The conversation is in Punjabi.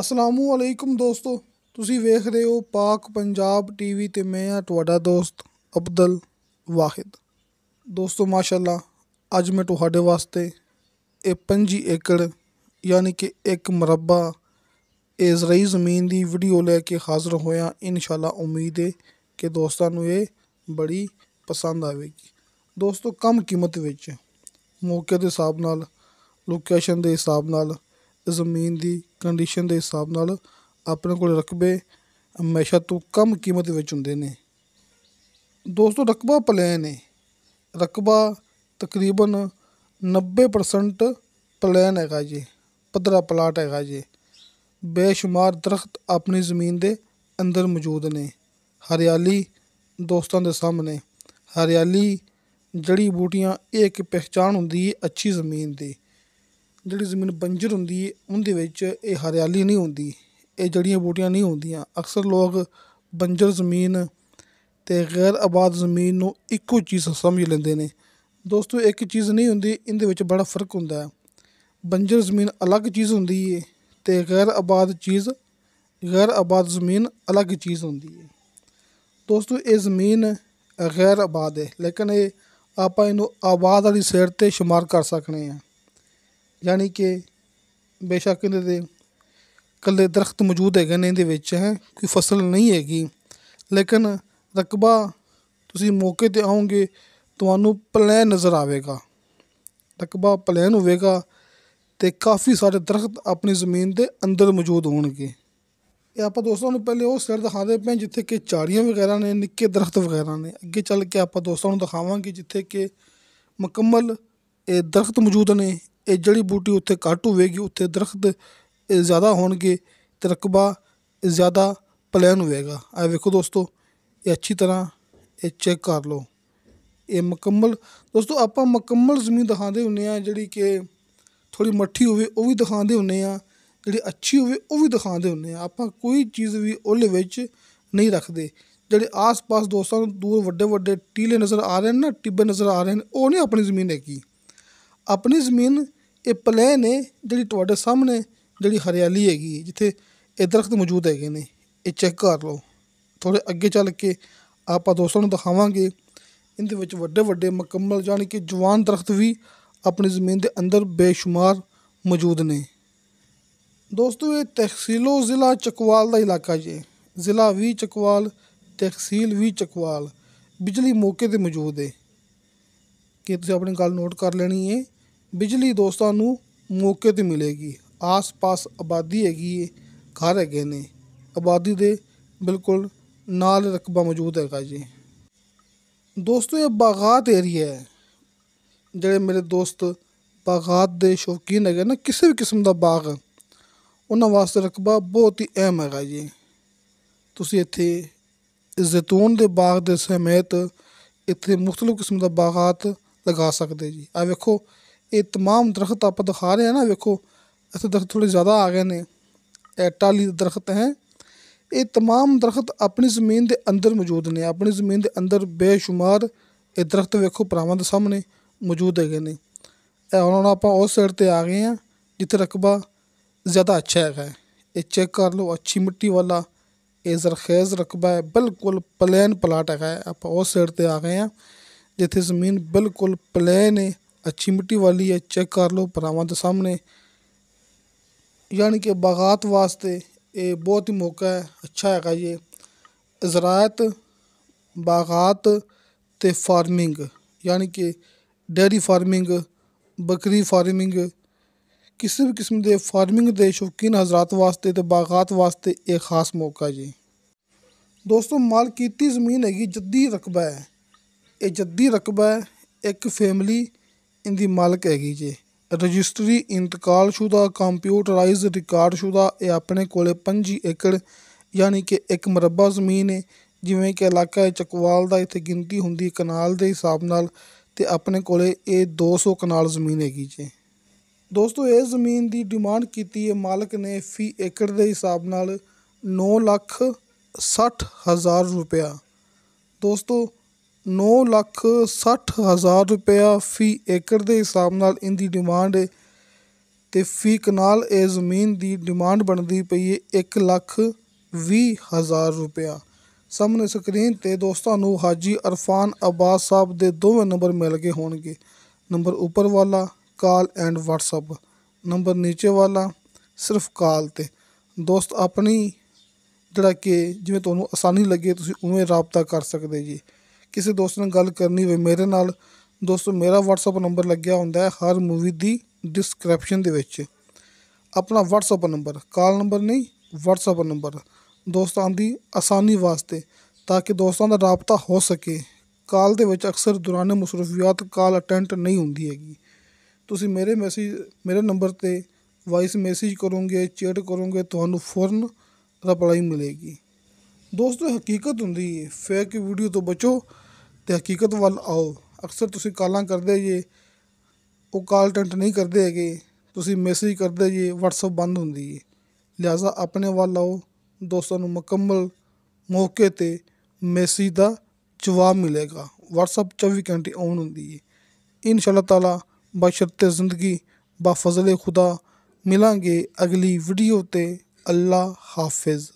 ਅਸਲਾਮੁਅਲੈਕਮ ਦੋਸਤੋ ਤੁਸੀਂ ਵੇਖ ਰਹੇ ਹੋ ਪਾਕ ਪੰਜਾਬ ਟੀਵੀ ਤੇ ਮੈਂ ਆ ਤੁਹਾਡਾ ਦੋਸਤ ਅਬਦਲ ਵਾਹਿਦ ਦੋਸਤੋ ਮਾਸ਼ਾਅੱਲਾ ਅੱਜ ਮੈਂ ਤੁਹਾਡੇ ਵਾਸਤੇ ਇਹ 5 ਏਕੜ ਯਾਨੀ ਕਿ ਇੱਕ ਮਰਬਾ ਇਜ਼ਰਾਈਲ ਜ਼ਮੀਨ ਦੀ ਵੀਡੀਓ ਲੈ ਕੇ ਹਾਜ਼ਰ ਹੋਇਆ ਇਨਸ਼ਾਅੱਲਾ ਉਮੀਦ ਹੈ ਕਿ ਦੋਸਤਾਂ ਨੂੰ ਇਹ ਬੜੀ ਪਸੰਦ ਆਵੇਗੀ ਦੋਸਤੋ ਕਮ ਕੀਮਤ ਵਿੱਚ ਮੌਕੇ ਦੇ ਹਿਸਾਬ ਨਾਲ ਲੋਕੇਸ਼ਨ ਦੇ ਹਿਸਾਬ ਨਾਲ ਜ਼ਮੀਨ ਦੀ ਕੰਡੀਸ਼ਨ ਦੇ ਹਿਸਾਬ ਨਾਲ ਆਪਣੇ ਕੋਲ ਰਕਬੇ ਹਮੇਸ਼ਾ ਤੋਂ ਕਮ ਕੀਮਤ ਵਿੱਚ ਹੁੰਦੇ ਨੇ ਦੋਸਤੋ ਰਕਬਾ ਪਲਾਨ ਹੈ ਰਕਬਾ ਤਕਰੀਬਨ 90% ਪਲਾਨ ਹੈਗਾ ਜੀ ਪਦਰਾ ਪਲਾਟ ਹੈਗਾ ਜੀ ਬੇਸ਼ੁਮਾਰ ਦਰਖਤ ਆਪਣੀ ਜ਼ਮੀਨ ਦੇ ਅੰਦਰ ਮੌਜੂਦ ਨੇ ਹਰਿਆਲੀ ਦੋਸਤਾਂ ਦੇ ਸਾਹਮਣੇ ਹਰਿਆਲੀ ਜੜੀ ਬੂਟੀਆਂ ਇਹ ਇੱਕ ਪਛਾਣ ਹੁੰਦੀ ਹੈ ਅੱਛੀ ਜ਼ਮੀਨ ਦੀ ਜਿਹੜੀ ਜ਼ਮੀਨ ਬੰਜਰ ਹੁੰਦੀ ਹੈ ਉਹਦੇ ਵਿੱਚ ਇਹ ਹਰਿਆਲੀ ਨਹੀਂ ਹੁੰਦੀ ਇਹ ਜੜੀਆਂ ਬੂਟੀਆਂ ਨਹੀਂ ਹੁੰਦੀਆਂ ਅਕਸਰ ਲੋਕ ਬੰਜਰ ਜ਼ਮੀਨ ਤੇ ਗੈਰ ਆਬਾਦ ਜ਼ਮੀਨ ਨੂੰ ਇੱਕੋ ਚੀਜ਼ ਸਮਝ ਲੈਂਦੇ ਨੇ ਦੋਸਤੋ ਇੱਕ ਚੀਜ਼ ਨਹੀਂ ਹੁੰਦੀ ਇਹਦੇ ਵਿੱਚ ਬੜਾ ਫਰਕ ਹੁੰਦਾ ਹੈ ਬੰਜਰ ਜ਼ਮੀਨ ਅਲੱਗ ਚੀਜ਼ ਹੁੰਦੀ ਹੈ ਤੇ ਗੈਰ ਆਬਾਦ ਚੀਜ਼ ਗੈਰ ਆਬਾਦ ਜ਼ਮੀਨ ਅਲੱਗ ਚੀਜ਼ ਹੁੰਦੀ ਹੈ ਦੋਸਤੋ ਇਹ ਜ਼ਮੀਨ ਗੈਰ ਆਬਾਦ ਹੈ ਲੇਕਿਨ ਇਹ ਆਪਾਂ ਇਹਨੂੰ ਆਬਾਦ ਵਾਲੀ ਸੇਰ ਤੇ شمار ਕਰ ਸਕਨੇ ਆ ਯਾਨੀ ਕਿ ਬੇਸ਼ੱਕ ਇਹਦੇ ਦੇ ਕੱਲੇ ਦਰਖਤ ਮੌਜੂਦ ਹੈਗੇ ਨੇ ਇਹਦੇ ਵਿੱਚ ਹੈ ਕੋਈ ਫਸਲ ਨਹੀਂ ਹੈਗੀ ਲੇਕਿਨ ਰਕਬਾ ਤੁਸੀਂ ਮੌਕੇ ਤੇ ਆਓਗੇ ਤੁਹਾਨੂੰ ਪਲਾਨ ਨਜ਼ਰ ਆਵੇਗਾ ਰਕਬਾ ਪਲਾਨ ਹੋਵੇਗਾ ਤੇ ਕਾਫੀ ਸਾਰੇ ਦਰਖਤ ਆਪਣੀ ਜ਼ਮੀਨ ਦੇ ਅੰਦਰ ਮੌਜੂਦ ਹੋਣਗੇ ਇਹ ਆਪਾਂ ਦੋਸਤਾਂ ਨੂੰ ਪਹਿਲੇ ਉਹ ਸਿਰ ਦਿਖਾਉਂਦੇ ਪਏ ਜਿੱਥੇ ਕਿ ਝਾੜੀਆਂ ਵਗੈਰਾ ਨੇ ਨਿੱਕੇ ਦਰਖਤ ਵਗੈਰਾ ਨੇ ਅੱਗੇ ਚੱਲ ਕੇ ਆਪਾਂ ਦੋਸਤਾਂ ਨੂੰ ਦਿਖਾਵਾਂਗੇ ਜਿੱਥੇ ਕਿ ਮੁਕੰਮਲ ਇਹ ਦਰਖਤ ਮੌਜੂਦ ਨੇ ਇਹ ਜੜੀ ਬੂਟੀ ਉੱਤੇ ਘੱਟ ਹੋਵੇਗੀ ਉੱਤੇ ਦਰਖਤ ਜ਼ਿਆਦਾ ਹੋਣਗੇ ਤੇ ਰਕਬਾ ਜ਼ਿਆਦਾ ਪਲੈਨ ਹੋਵੇਗਾ ਆ ਵੇਖੋ ਦੋਸਤੋ ਇਹ ਅੱਛੀ ਤਰ੍ਹਾਂ ਇਹ ਚੈੱਕ ਕਰ ਲਓ ਇਹ ਮੁਕੰਮਲ ਦੋਸਤੋ ਆਪਾਂ ਮੁਕੰਮਲ ਜ਼ਮੀਨ ਦਿਖਾਉਂਦੇ ਹੁੰਨੇ ਆ ਜਿਹੜੀ ਕਿ ਥੋੜੀ ਮੱਠੀ ਹੋਵੇ ਉਹ ਵੀ ਦਿਖਾਉਂਦੇ ਹੁੰਨੇ ਆ ਜਿਹੜੀ ਅੱਛੀ ਹੋਵੇ ਉਹ ਵੀ ਦਿਖਾਉਂਦੇ ਹੁੰਨੇ ਆ ਆਪਾਂ ਕੋਈ ਚੀਜ਼ ਵੀ ਉਹਲੇ ਵਿੱਚ ਨਹੀਂ ਰੱਖਦੇ ਜਿਹੜੇ ਆਸ-ਪਾਸ ਦੋਸਤਾਂ ਨੂੰ ਦੂਰ ਵੱਡੇ ਵੱਡੇ ਟੀਲੇ ਨਜ਼ਰ ਆ ਰਹੇ ਨੇ ਨਾ ਟਿੱਬੇ ਨਜ਼ਰ ਆ ਰਹੇ ਨੇ ਉਹ ਨਹੀਂ ਆਪਣੀ ਜ਼ਮੀਨ ਹੈਗੀ ਆਪਣੀ ਜ਼ਮੀਨ ਇਹ ਪਲੇਨ ਹੈ ਜਿਹੜੀ ਤੁਹਾਡੇ ਸਾਹਮਣੇ ਜਿਹੜੀ ਹਰਿਆਲੀ ਹੈਗੀ ਜਿੱਥੇ ਇਹ ਦਰਖਤ ਮੌਜੂਦ ਹੈਗੇ ਨੇ ਇਹ ਚੈੱਕ ਕਰ ਲਓ ਥੋੜੇ ਅੱਗੇ ਚੱਲ ਕੇ ਆਪਾਂ ਦੋਸਤਾਂ ਨੂੰ ਦਿਖਾਵਾਂਗੇ ਇਹਦੇ ਵਿੱਚ ਵੱਡੇ ਵੱਡੇ ਮੁਕੰਮਲ ਜਾਨੀ ਕਿ ਜਵਾਨ ਦਰਖਤ ਵੀ ਆਪਣੀ ਜ਼ਮੀਨ ਦੇ ਅੰਦਰ ਬੇਸ਼ੁਮਾਰ ਮੌਜੂਦ ਨੇ ਦੋਸਤੋ ਇਹ ਤਹਿਸੀਲੋ ਜ਼ਿਲ੍ਹਾ ਚਕਵਾਲ ਦਾ ਇਲਾਕਾ ਜੀ ਜ਼ਿਲ੍ਹਾ ਵੀ ਚਕਵਾਲ ਤਹਿਸੀਲ ਵੀ ਚਕਵਾਲ ਬਿਜਲੀ ਮੌਕੇ ਤੇ ਮੌਜੂਦ ਹੈ ਕਿ ਤੁਸੀਂ ਆਪਣੀ ਗੱਲ ਨੋਟ ਕਰ ਲੈਣੀ ਹੈ ਬਿਜਲੀ ਦੋਸਤਾਂ ਨੂੰ ਮੌਕੇ ਤੇ ਮਿਲੇਗੀ ਆਸ-ਪਾਸ ਆਬਾਦੀ ਹੈਗੀ ਹੈ ਘਰ ਹੈਗੇ ਨੇ ਆਬਾਦੀ ਦੇ ਬਿਲਕੁਲ ਨਾਲ ਰਕਬਾ ਮੌਜੂਦ ਹੈਗਾ ਜੀ ਦੋਸਤੋ ਇਹ ਬਾਗਾਤ ਏਰੀਆ ਹੈ ਜਿਹੜੇ ਮੇਰੇ ਦੋਸਤ ਬਾਗਾਤ ਦੇ ਸ਼ੌਕੀਨ ਹੈਗੇ ਨਾ ਕਿਸੇ ਵੀ ਕਿਸਮ ਦਾ ਬਾਗ ਉਹਨਾਂ ਵਾਸਤੇ ਰਕਬਾ ਬਹੁਤ ਹੀ ਅਹਿਮ ਹੈਗਾ ਜੀ ਤੁਸੀਂ ਇੱਥੇ ਜ਼ੈਤੂਨ ਦੇ ਬਾਗ ਦੇ ਸਮੇਤ ਇੱਥੇ ਮੁxtਲਫ ਕਿਸਮ ਦਾ ਬਾਗਾਤ ਲਗਾ ਸਕਦੇ ਜੀ ਆ ਵੇਖੋ ਇਹ तमाम ਦਰਖਤ ਆਪ ਦਿਖਾ ਰਹੇ ਹਨ ਨਾ ਵੇਖੋ ਇੱਥੇ ਦਰਖਤ ਥੋੜੇ ਜ਼ਿਆਦਾ ਆ ਗਏ ਨੇ ਇਹ ਟਾਲੀ ਦਰਖਤ ਹੈ ਇਹ तमाम ਦਰਖਤ ਆਪਣੀ ਜ਼ਮੀਨ ਦੇ ਅੰਦਰ ਮੌਜੂਦ ਨੇ ਆਪਣੀ ਜ਼ਮੀਨ ਦੇ ਅੰਦਰ ਬੇਸ਼ੁਮਾਰ ਇਹ ਦਰਖਤ ਵੇਖੋ ਪਰਾਵਾਂ ਦੇ ਸਾਹਮਣੇ ਮੌਜੂਦ ਹੈਗੇ ਨੇ ਇਹ ਹੁਣ ਆਪਾਂ ਉਸ ਸਾਈਡ ਤੇ ਆ ਗਏ ਆ ਜਿੱਥੇ ਰਕਬਾ ਜ਼ਿਆਦਾ ਅੱਛਾ ਹੈਗਾ ਇਹ ਚੈੱਕ ਕਰ ਲਓ ਅੱਛੀ ਮਿੱਟੀ ਵਾਲਾ ਇਹ ਜ਼ਰਖੇਜ਼ ਰਕਬਾ ਹੈ ਬਿਲਕੁਲ ਪਲੇਨ ਪਲਾਟ ਹੈਗਾ ਆਪਾਂ ਉਸ ਸਾਈਡ ਤੇ ਆ ਗਏ ਆ ਜਿੱਥੇ ਜ਼ਮੀਨ ਬਿਲਕੁਲ ਪਲੇਨ ਹੈ अच्छी मिट्टी वाली है चेक कर लो भरावान सामने यानी कि बागात वास्ते बहुत ही मौका है अच्छा है ये जरायत बागात ते फार्मिंग यानी कि डेयरी फार्मिंग बकरी फार्मिंग किसी भी किस्म के फार्मिंग के शौकीन हजरात वास्ते तो बागात वास्ते एक खास मौका जी दोस्तों माल की जमीन हैगी जद्दी रकबा है ये जद्दी रकबा है एक फैमिली ਇੰਦੀ ਮਾਲਕ ਹੈਗੀ ਜੇ ਰਜਿਸਟਰੀ ਸ਼ੁਦਾ ਕੰਪਿਊਟਰਾਈਜ਼ਡ ਸ਼ੁਦਾ ਇਹ ਆਪਣੇ ਕੋਲੇ 5 ਏਕੜ ਯਾਨੀ ਕਿ ਇੱਕ ਮਰਬਾ ਜ਼ਮੀਨ ਹੈ ਜਿਵੇਂ ਕਿ ਇਲਾਕਾ ਚਕਵਾਲ ਦਾ ਇੱਥੇ ਗਿਣਤੀ ਹੁੰਦੀ ਕਨਾਲ ਦੇ ਹਿਸਾਬ ਨਾਲ ਤੇ ਆਪਣੇ ਕੋਲੇ ਇਹ 200 ਕਨਾਲ ਜ਼ਮੀਨ ਹੈਗੀ ਜੇ ਦੋਸਤੋ ਇਹ ਜ਼ਮੀਨ ਦੀ ਡਿਮਾਂਡ ਕੀਤੀ ਹੈ ਮਾਲਕ ਨੇ ਫੀ ਏਕੜ ਦੇ ਹਿਸਾਬ ਨਾਲ 9 ਲੱਖ 60 ਹਜ਼ਾਰ ਰੁਪਇਆ ਦੋਸਤੋ ਨੌ ਲੱਖ 60 ਹਜ਼ਾਰ ਰੁਪਇਆ ਫੀ ਏਕੜ ਦੇ ਹਿਸਾਬ ਨਾਲ ਇੰਦੀ ਡਿਮਾਂਡ ਹੈ ਅਤੇ ਫੀ ਕਨਾਲ ਇਹ ਜ਼ਮੀਨ ਦੀ ਡਿਮਾਂਡ ਬਣਦੀ ਪਈ ਹੈ 1 ਲੱਖ 20 ਹਜ਼ਾਰ ਰੁਪਇਆ ਸਾਹਮਣੇ ਸਕਰੀਨ ਤੇ ਦੋਸਤਾਂ ਨੂੰ ਹਾਜੀ ਅਰਫਾਨ ਅਬਾਸ ਸਾਹਿਬ ਦੇ ਦੋਵੇਂ ਨੰਬਰ ਮਿਲ ਗਏ ਹੋਣਗੇ ਨੰਬਰ ਉੱਪਰ ਵਾਲਾ ਕਾਲ ਐਂਡ ਵਟਸਐਪ ਨੰਬਰ ਨੀਚੇ ਵਾਲਾ ਸਿਰਫ ਕਾਲ ਤੇ ਦੋਸਤ ਆਪਣੀ ਜਿਹੜਾ ਕਿ ਜਿਵੇਂ ਤੁਹਾਨੂੰ ਆਸਾਨੀ ਲੱਗੇ ਤੁਸੀਂ ਉਵੇਂ ਰਾਬਤਾ ਕਰ ਸਕਦੇ ਜੀ ਕਿਸੇ ਦੋਸਤ ਨਾਲ ਗੱਲ ਕਰਨੀ ਹੋਵੇ ਮੇਰੇ ਨਾਲ ਦੋਸਤੋ ਮੇਰਾ WhatsApp ਨੰਬਰ ਲੱਗਿਆ ਹੁੰਦਾ ਹੈ ਹਰ ਮੂਵੀ ਦੀ ਡਿਸਕ੍ਰਿਪਸ਼ਨ ਦੇ ਵਿੱਚ ਆਪਣਾ WhatsApp ਨੰਬਰ ਕਾਲ ਨੰਬਰ ਨਹੀਂ WhatsApp ਨੰਬਰ ਦੋਸਤਾਂ ਦੀ ਆਸਾਨੀ ਵਾਸਤੇ ਤਾਂ ਕਿ ਦੋਸਤਾਂ ਦਾ ਰਾਬਤਾ ਹੋ ਸਕੇ ਕਾਲ ਦੇ ਵਿੱਚ ਅਕਸਰ ਦੌਰਾਨ ਮਸਰੂਫੀਅਤ ਕਾਲ ਅਟੈਂਡ ਨਹੀਂ ਹੁੰਦੀ ਹੈਗੀ ਤੁਸੀਂ ਮੇਰੇ ਮੈਸੇਜ ਮੇਰੇ ਨੰਬਰ ਤੇ ਵਾਇਸ ਮੈਸੇਜ ਕਰੋਗੇ ਚੈਟ ਕਰੋਗੇ ਤੁਹਾਨੂੰ ਫੌਰਨ ਰਿਪਲਾਈ ਮਿਲੇਗੀ ਦੋਸਤੋ ਹਕੀਕਤ ਹੁੰਦੀ ਹੈ ਫੇਕ ਵੀਡੀਓ ਤੋਂ ਬਚੋ ਤੇ ਹਕੀਕਤ ਵੱਲ ਆਓ ਅਕਸਰ ਤੁਸੀਂ ਕਾਲਾਂ ਕਰਦੇ ਜੇ ਉਹ ਕਾਲ ਟੈਂਟ ਨਹੀਂ ਕਰਦੇ ਹੈਗੇ ਤੁਸੀਂ ਮੈਸੇਜ ਕਰਦੇ ਜੇ WhatsApp ਬੰਦ ਹੁੰਦੀ ਹੈ ਲਿਆਜ਼ਾ ਆਪਣੇ ਵੱਲ ਆਓ ਦੋਸਤਾਂ ਨੂੰ ਮੁਕੰਮਲ ਮੌਕੇ ਤੇ ਮੈਸੇਜ ਦਾ ਜਵਾਬ ਮਿਲੇਗਾ WhatsApp 24 ਘੰਟੇ ਔਨ ਹੁੰਦੀ ਹੈ ਇਨਸ਼ਾਅੱਲਾ ਤਾਲਾ ਬਸ਼ਰਤ ਜ਼ਿੰਦਗੀ ਬਾ ਫਜ਼ਲ ਖੁਦਾ ਮਿਲਾਂਗੇ ਅਗਲੀ ਵੀਡੀਓ ਤੇ ਅੱਲਾ ਹਾਫਿਜ਼